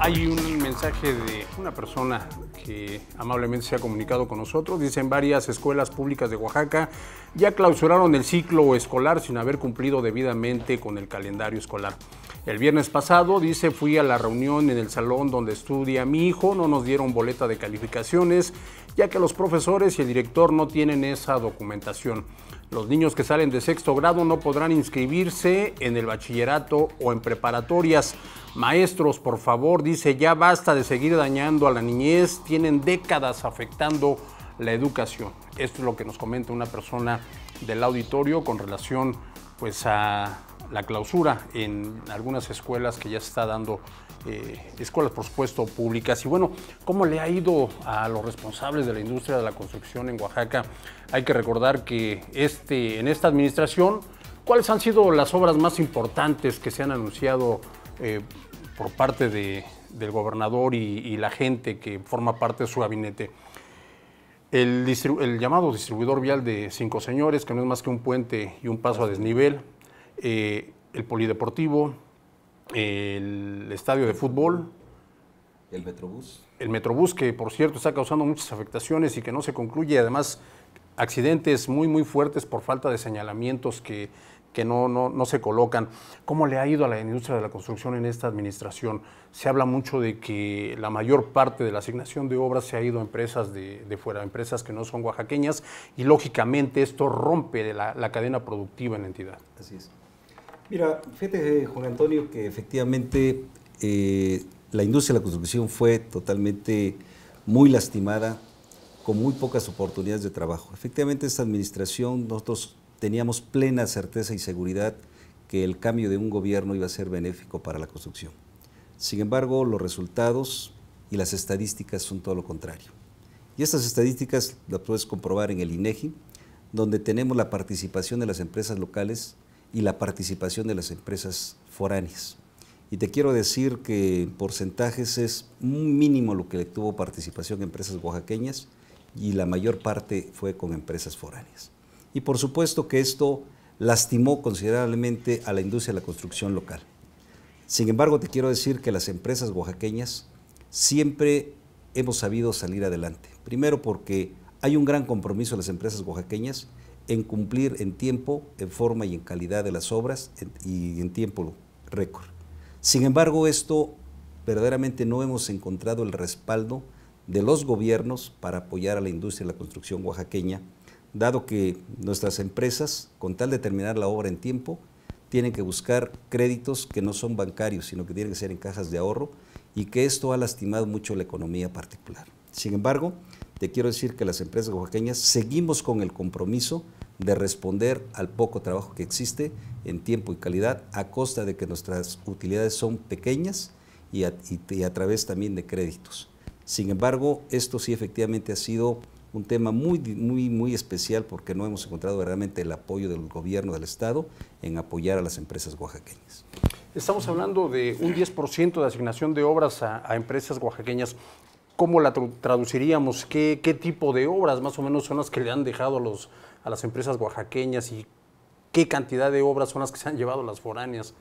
Hay un mensaje de una persona que amablemente se ha comunicado con nosotros. Dicen varias escuelas públicas de Oaxaca ya clausuraron el ciclo escolar sin haber cumplido debidamente con el calendario escolar. El viernes pasado, dice, fui a la reunión en el salón donde estudia mi hijo, no nos dieron boleta de calificaciones, ya que los profesores y el director no tienen esa documentación. Los niños que salen de sexto grado no podrán inscribirse en el bachillerato o en preparatorias. Maestros, por favor, dice, ya basta de seguir dañando a la niñez, tienen décadas afectando la educación. Esto es lo que nos comenta una persona del auditorio con relación pues a la clausura en algunas escuelas que ya se está dando, eh, escuelas por supuesto públicas. Y bueno, ¿cómo le ha ido a los responsables de la industria de la construcción en Oaxaca? Hay que recordar que este, en esta administración, ¿cuáles han sido las obras más importantes que se han anunciado eh, por parte del gobernador y, la gente que forma parte de su gabinete? el, llamado distribuidor vial de Cinco Señores, que no es más que un puente y un paso a desnivel, eh, el polideportivo, el estadio de fútbol. El Metrobús. El Metrobús, que por cierto está causando muchas afectaciones y que no se concluye. Además, accidentes muy, muy fuertes por falta de señalamientos que, no, no, se colocan. ¿Cómo le ha ido a la industria de la construcción en esta administración? Se habla mucho de que la mayor parte de la asignación de obras se ha ido a empresas de, de fuera, empresas que no son oaxaqueñas, y lógicamente esto rompe la, la cadena productiva en la entidad. Así es. Mira, fíjate, Juan Antonio, que efectivamente eh, la industria de la construcción fue totalmente muy lastimada, con muy pocas oportunidades de trabajo. Efectivamente, esta administración, nosotros teníamos plena certeza y seguridad que el cambio de un gobierno iba a ser benéfico para la construcción. Sin embargo, los resultados y las estadísticas son todo lo contrario. Y estas estadísticas las puedes comprobar en el INEGI, e donde tenemos la participación de las empresas locales y la participación de las empresas foráneas. Y te quiero decir que en porcentajes es mínimo lo que tuvo participación empresas oaxaqueñas y la mayor parte fue con empresas foráneas. Y por supuesto que esto lastimó considerablemente a la industria de la construcción local. Sin embargo, te quiero decir que las empresas oaxaqueñas siempre hemos sabido salir adelante. Primero porque hay un gran compromiso de las empresas oaxaqueñas en cumplir en tiempo, en forma y en calidad de las obras y en tiempo récord. Sin embargo, esto verdaderamente no hemos encontrado el respaldo de los gobiernos para apoyar a la industria de la construcción oaxaqueña, dado que nuestras empresas, con tal de terminar la obra en tiempo, tienen que buscar créditos que no son bancarios, sino que tienen que ser en cajas de ahorro y que esto ha lastimado mucho la economía particular. Sin embargo, te quiero decir que las empresas oaxaqueñas seguimos con el compromiso de responder al poco trabajo que existe en tiempo y calidad a costa de que nuestras utilidades son pequeñas y a, través también de créditos. Sin embargo, esto sí efectivamente ha sido un tema muy, muy, muy especial porque no hemos encontrado realmente el apoyo del gobierno del Estado en apoyar a las empresas oaxaqueñas. Estamos hablando de un 10% de asignación de obras a, empresas oaxaqueñas. ¿Cómo la traduciríamos? ¿Qué, ¿Qué tipo de obras más o menos son las que le han dejado a los, a las empresas oaxaqueñas y qué cantidad de obras son las que se han llevado las foráneas?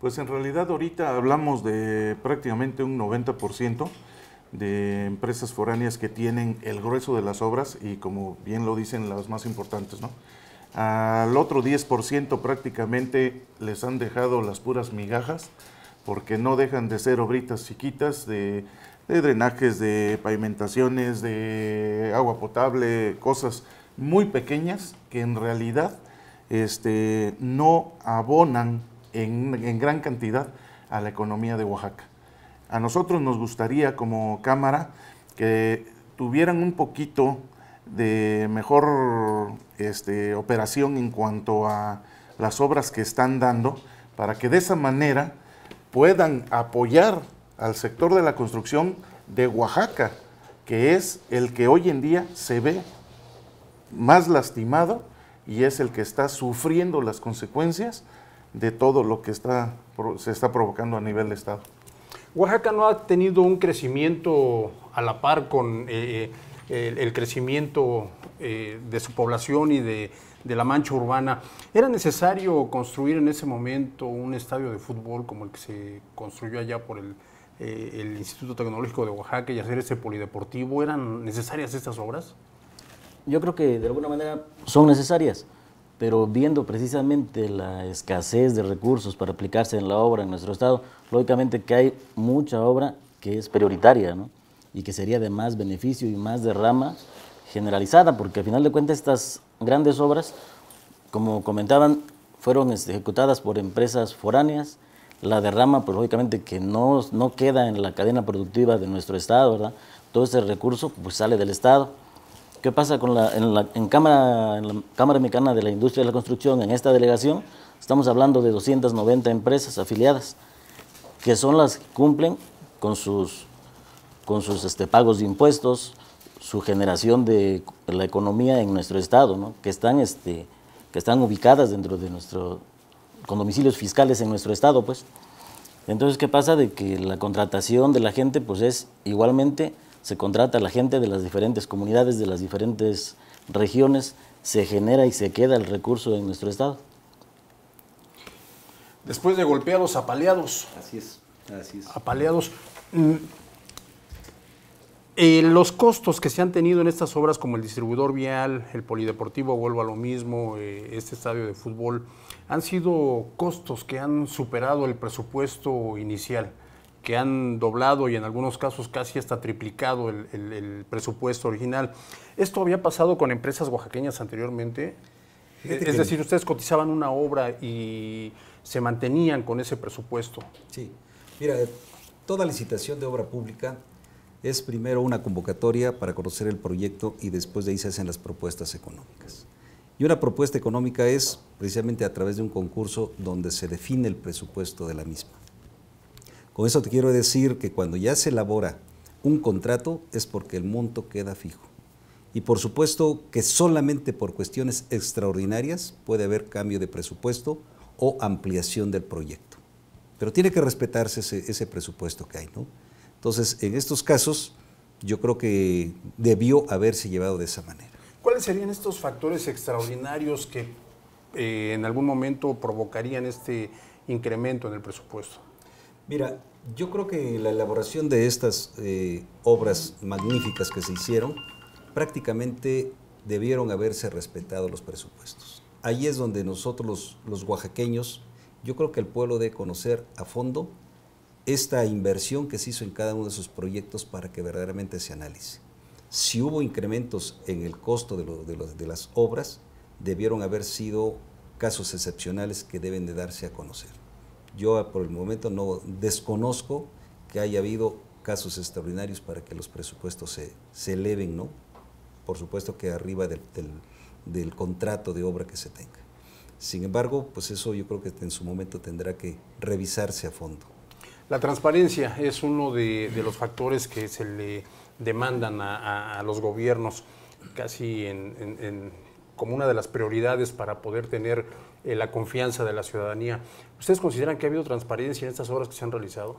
Pues en realidad ahorita hablamos de prácticamente un 90% de empresas foráneas que tienen el grueso de las obras y como bien lo dicen las más importantes, Al otro 10% prácticamente les han dejado las puras migajas porque no dejan de ser obritas chiquitas de, de drenajes, de pavimentaciones, de agua potable, cosas muy pequeñas que en realidad este, no abonan en, gran cantidad a la economía de Oaxaca. A nosotros nos gustaría como Cámara que tuvieran un poquito de mejor este, operación en cuanto a las obras que están dando, para que de esa manera puedan apoyar al sector de la construcción de Oaxaca, que es el que hoy en día se ve más lastimado y es el que está sufriendo las consecuencias de todo lo que se está provocando a nivel de Estado. Oaxaca no ha tenido un crecimiento a la par con eh, eh, el, crecimiento eh, de su población y de, la mancha urbana. ¿Era necesario construir en ese momento un estadio de fútbol como el que se construyó allá por el, el Instituto Tecnológico de Oaxaca y hacer ese polideportivo? ¿Eran necesarias estas obras? yo creo que de alguna manera son necesarias, pero viendo precisamente la escasez de recursos para aplicarse en la obra en nuestro Estado, lógicamente que hay mucha obra que es prioritaria ¿no? y que sería de más beneficio y más derrama generalizada, porque al final de cuentas estas grandes obras, como comentaban, fueron este, ejecutadas por empresas foráneas, la derrama, pues lógicamente que no, no queda en la cadena productiva de nuestro Estado, ¿verdad? Todo ese recurso pues sale del Estado. ¿Qué pasa con la, en, cámara, en Cámara Mexicana de la Industria de la Construcción, en esta delegación? Estamos hablando de 290 empresas afiliadas, que son las que cumplen con sus, con sus este, pagos de impuestos, su generación de la economía en nuestro estado, que, están, este, que están ubicadas dentro de nuestro, con domicilios fiscales en nuestro estado, pues. Entonces, ¿qué pasa? De que la contratación de la gente, pues es igualmente se contrata a la gente de las diferentes comunidades, de las diferentes regiones, se genera y se queda el recurso en nuestro estado. Después de golpeados, apaleados. Así es, así es. Apaleados. Mm, eh, los costos que se han tenido en estas obras, como el distribuidor vial, el polideportivo, vuelvo a lo mismo, eh, este estadio de fútbol, han sido costos que han superado el presupuesto inicial que han doblado y en algunos casos casi hasta triplicado el, presupuesto original. ¿Esto había pasado con empresas oaxaqueñas anteriormente? es decir, ustedes cotizaban una obra y se mantenían con ese presupuesto. Sí, mira, toda licitación de obra pública es primero una convocatoria para conocer el proyecto y después de ahí se hacen las propuestas económicas. Y una propuesta económica es precisamente a través de un concurso donde se define el presupuesto de la misma. Con eso te quiero decir que cuando ya se elabora un contrato es porque el monto queda fijo. Y por supuesto que solamente por cuestiones extraordinarias puede haber cambio de presupuesto o ampliación del proyecto. Pero tiene que respetarse ese, presupuesto que hay, ¿no? Entonces, en estos casos, yo creo que debió haberse llevado de esa manera. ¿Cuáles serían estos factores extraordinarios que eh, en algún momento provocarían este incremento en el presupuesto? Mira, yo creo que la elaboración de estas eh, obras magníficas que se hicieron prácticamente debieron haberse respetado los presupuestos. Ahí es donde nosotros los, oaxaqueños, yo creo que el pueblo debe conocer a fondo esta inversión que se hizo en cada uno de sus proyectos para que verdaderamente se analice. Si hubo incrementos en el costo de las obras, debieron haber sido casos excepcionales que deben de darse a conocer. Yo eh, por el momento no desconozco que haya habido casos extraordinarios para que los presupuestos se, se eleven, ¿no? Por supuesto que arriba del, contrato de obra que se tenga. Sin embargo, pues eso yo creo que en su momento tendrá que revisarse a fondo. La transparencia es uno de, los factores que se le demandan a, los gobiernos casi en como una de las prioridades para poder tener eh, la confianza de la ciudadanía. ¿Ustedes consideran que ha habido transparencia en estas obras que se han realizado?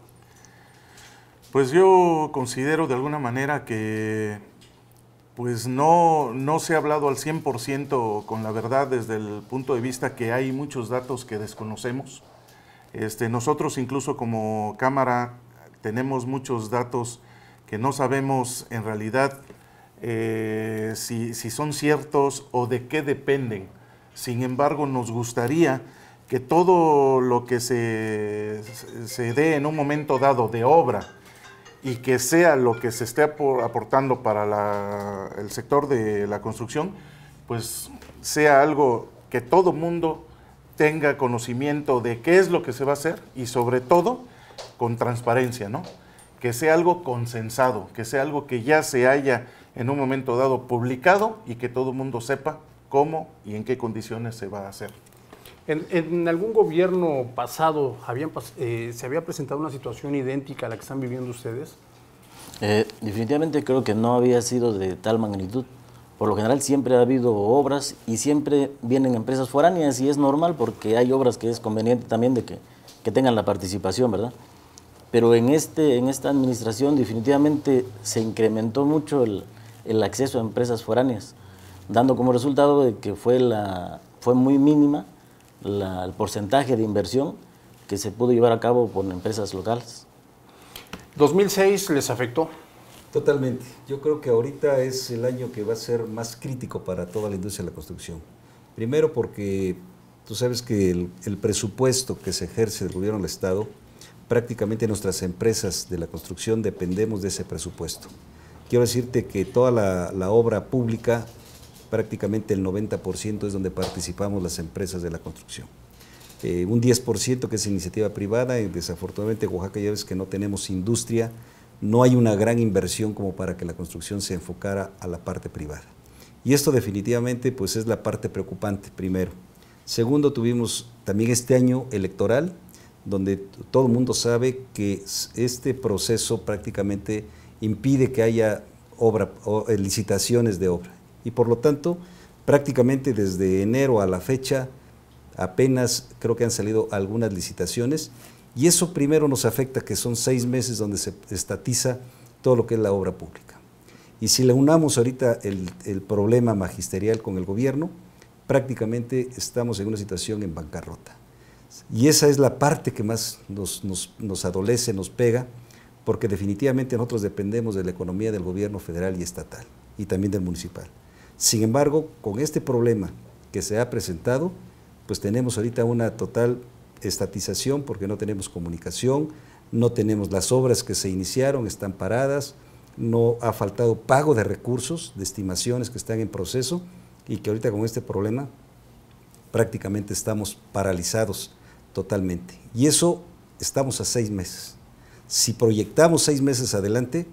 Pues yo considero de alguna manera que pues no, no se ha hablado al 100% con la verdad desde el punto de vista que hay muchos datos que desconocemos. Este, nosotros incluso como Cámara tenemos muchos datos que no sabemos en realidad eh, si, si, son ciertos o de qué dependen. Sin embargo, nos gustaría que todo lo que se, se dé en un momento dado de obra y que sea lo que se esté aportando para el sector de la construcción, pues sea algo que todo mundo tenga conocimiento de qué es lo que se va a hacer y sobre todo con transparencia, ¿no? Que sea algo consensado, que sea algo que ya se haya en un momento dado publicado y que todo el mundo sepa cómo y en qué condiciones se va a hacer. En, algún gobierno pasado habían, eh, se había presentado una situación idéntica a la que están viviendo ustedes. Eh, definitivamente creo que no había sido de tal magnitud. Por lo general siempre ha habido obras y siempre vienen empresas foráneas y es normal porque hay obras que es conveniente también de que, que tengan la participación, ¿verdad? Pero en, este, en esta administración definitivamente se incrementó mucho el, el acceso a empresas foráneas, dando como resultado de que fue, la, fue muy mínima el porcentaje de inversión que se pudo llevar a cabo por empresas locales. ¿2006 les afectó? Totalmente. Yo creo que ahorita es el año que va a ser más crítico para toda la industria de la construcción. Primero porque tú sabes que el, el presupuesto que se ejerce del gobierno del Estado, prácticamente nuestras empresas de la construcción dependemos de ese presupuesto. Quiero decirte que toda la, obra pública, prácticamente el 90% es donde participamos las empresas de la construcción. Eh, un 10% que es iniciativa privada, y desafortunadamente Oaxaca ya ves que no tenemos industria, no hay una gran inversión como para que la construcción se enfocara a la parte privada. Y esto definitivamente pues es la parte preocupante, primero. Segundo, tuvimos también este año electoral, donde todo el mundo sabe que este proceso prácticamente impide que haya o, eh, licitaciones de obra. Y por lo tanto, prácticamente desde enero a la fecha, apenas creo que han salido algunas licitaciones. Y eso primero nos afecta, que son seis meses donde se estatiza todo lo que es la obra pública. Y si le unamos ahorita el, problema magisterial con el gobierno, prácticamente estamos en una situación en bancarrota. Y esa es la parte que más nos, nos adolece, nos pega, porque definitivamente nosotros dependemos de la economía del gobierno federal y estatal, y también del municipal. Sin embargo, con este problema que se ha presentado, pues tenemos ahorita una total estatización porque no tenemos comunicación, no tenemos las obras que se iniciaron, están paradas, no ha faltado pago de recursos, de estimaciones que están en proceso y que ahorita con este problema prácticamente estamos paralizados totalmente. Y eso estamos a seis meses si proyectamos seis meses adelante,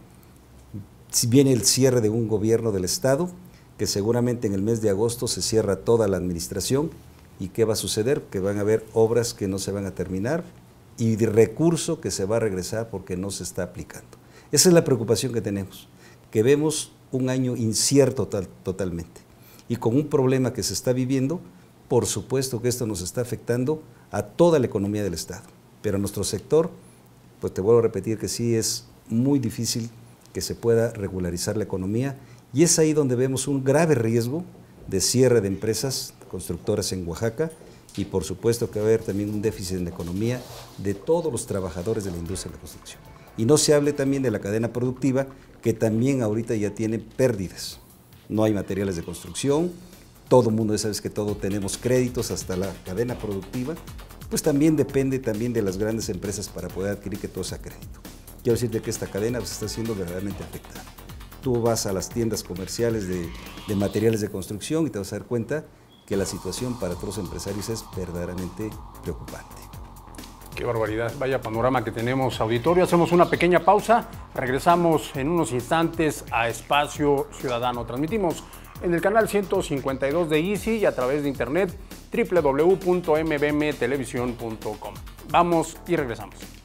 viene el cierre de un gobierno del Estado, que seguramente en el mes de agosto se cierra toda la administración. ¿Y qué va a suceder? Que van a haber obras que no se van a terminar y recurso que se va a regresar porque no se está aplicando. Esa es la preocupación que tenemos, que vemos un año incierto totalmente. Y con un problema que se está viviendo, por supuesto que esto nos está afectando a toda la economía del Estado, pero a nuestro sector pues te vuelvo a repetir que sí es muy difícil que se pueda regularizar la economía y es ahí donde vemos un grave riesgo de cierre de empresas constructoras en Oaxaca y por supuesto que va a haber también un déficit en la economía de todos los trabajadores de la industria de la construcción. Y no se hable también de la cadena productiva que también ahorita ya tiene pérdidas. No hay materiales de construcción, todo el mundo ya sabes que todo tenemos créditos hasta la cadena productiva pues también depende también de las grandes empresas para poder adquirir que todo sea crédito. Quiero decirte que esta cadena se pues, está siendo verdaderamente afectada. Tú vas a las tiendas comerciales de, materiales de construcción y te vas a dar cuenta que la situación para otros empresarios es verdaderamente preocupante. Qué barbaridad, vaya panorama que tenemos, auditorio. Hacemos una pequeña pausa, regresamos en unos instantes a Espacio Ciudadano. Transmitimos en el canal 152 de Easy y a través de internet www.mbmtelevisión.com. Vamos y regresamos.